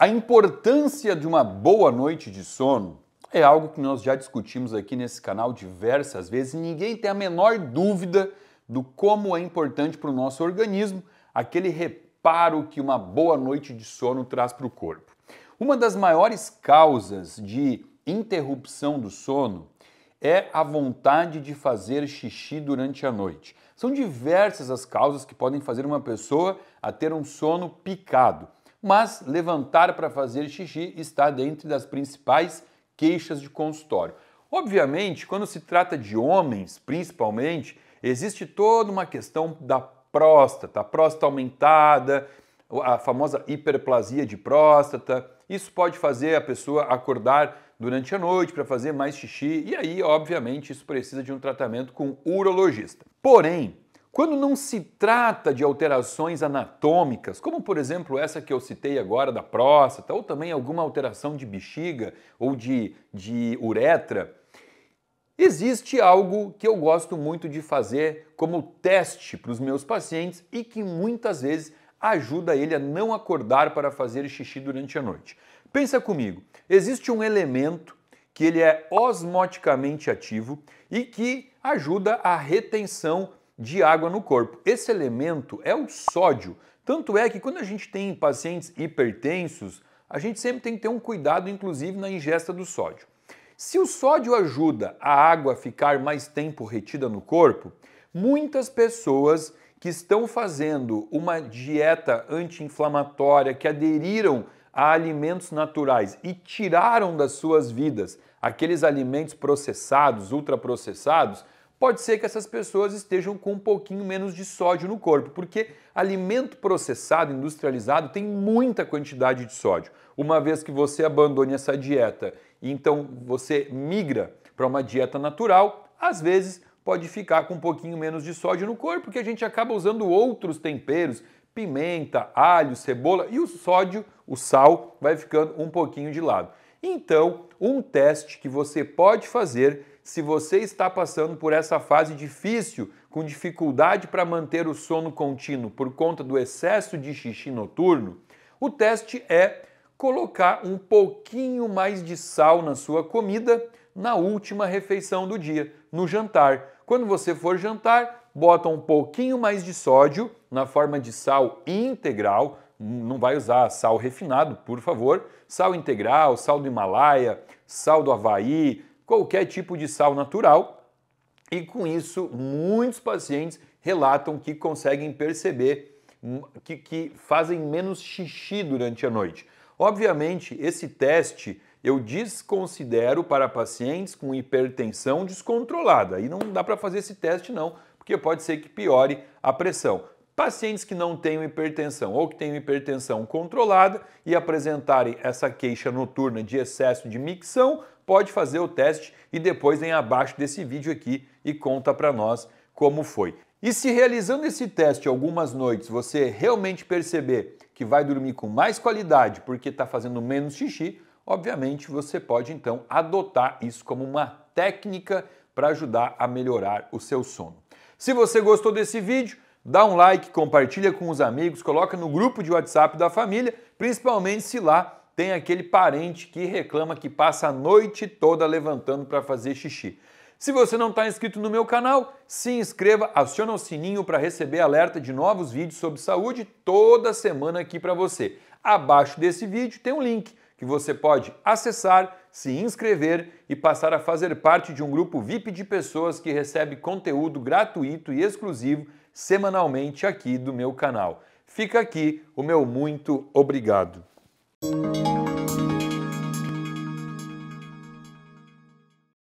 A importância de uma boa noite de sono é algo que nós já discutimos aqui nesse canal diversas vezes e ninguém tem a menor dúvida do como é importante para o nosso organismo aquele reparo que uma boa noite de sono traz para o corpo. Uma das maiores causas de interrupção do sono é a vontade de fazer xixi durante a noite. São diversas as causas que podem fazer uma pessoa a ter um sono picado mas levantar para fazer xixi está dentro das principais queixas de consultório. Obviamente, quando se trata de homens, principalmente, existe toda uma questão da próstata, a próstata aumentada, a famosa hiperplasia de próstata. Isso pode fazer a pessoa acordar durante a noite para fazer mais xixi, e aí, obviamente, isso precisa de um tratamento com urologista. Porém, quando não se trata de alterações anatômicas, como por exemplo essa que eu citei agora da próstata, ou também alguma alteração de bexiga ou de, de uretra, existe algo que eu gosto muito de fazer como teste para os meus pacientes e que muitas vezes ajuda ele a não acordar para fazer xixi durante a noite. Pensa comigo, existe um elemento que ele é osmoticamente ativo e que ajuda a retenção de água no corpo. Esse elemento é o sódio. Tanto é que quando a gente tem pacientes hipertensos, a gente sempre tem que ter um cuidado, inclusive, na ingesta do sódio. Se o sódio ajuda a água a ficar mais tempo retida no corpo, muitas pessoas que estão fazendo uma dieta anti-inflamatória, que aderiram a alimentos naturais e tiraram das suas vidas aqueles alimentos processados, ultraprocessados, pode ser que essas pessoas estejam com um pouquinho menos de sódio no corpo, porque alimento processado, industrializado, tem muita quantidade de sódio. Uma vez que você abandone essa dieta e então você migra para uma dieta natural, às vezes pode ficar com um pouquinho menos de sódio no corpo, porque a gente acaba usando outros temperos, pimenta, alho, cebola, e o sódio, o sal, vai ficando um pouquinho de lado. Então, um teste que você pode fazer se você está passando por essa fase difícil, com dificuldade para manter o sono contínuo por conta do excesso de xixi noturno, o teste é colocar um pouquinho mais de sal na sua comida na última refeição do dia, no jantar. Quando você for jantar, bota um pouquinho mais de sódio na forma de sal integral não vai usar sal refinado, por favor. Sal integral, sal do Himalaia, sal do Havaí, qualquer tipo de sal natural. E com isso, muitos pacientes relatam que conseguem perceber hum, que, que fazem menos xixi durante a noite. Obviamente, esse teste eu desconsidero para pacientes com hipertensão descontrolada. Aí não dá para fazer esse teste, não, porque pode ser que piore a pressão. Pacientes que não tenham hipertensão ou que tenham hipertensão controlada e apresentarem essa queixa noturna de excesso de micção, pode fazer o teste e depois vem abaixo desse vídeo aqui e conta para nós como foi. E se realizando esse teste algumas noites você realmente perceber que vai dormir com mais qualidade porque está fazendo menos xixi, obviamente você pode então adotar isso como uma técnica para ajudar a melhorar o seu sono. Se você gostou desse vídeo, dá um like, compartilha com os amigos, coloca no grupo de WhatsApp da família, principalmente se lá tem aquele parente que reclama que passa a noite toda levantando para fazer xixi. Se você não está inscrito no meu canal, se inscreva, aciona o sininho para receber alerta de novos vídeos sobre saúde toda semana aqui para você. Abaixo desse vídeo tem um link que você pode acessar se inscrever e passar a fazer parte de um grupo VIP de pessoas que recebe conteúdo gratuito e exclusivo semanalmente aqui do meu canal. Fica aqui o meu muito obrigado.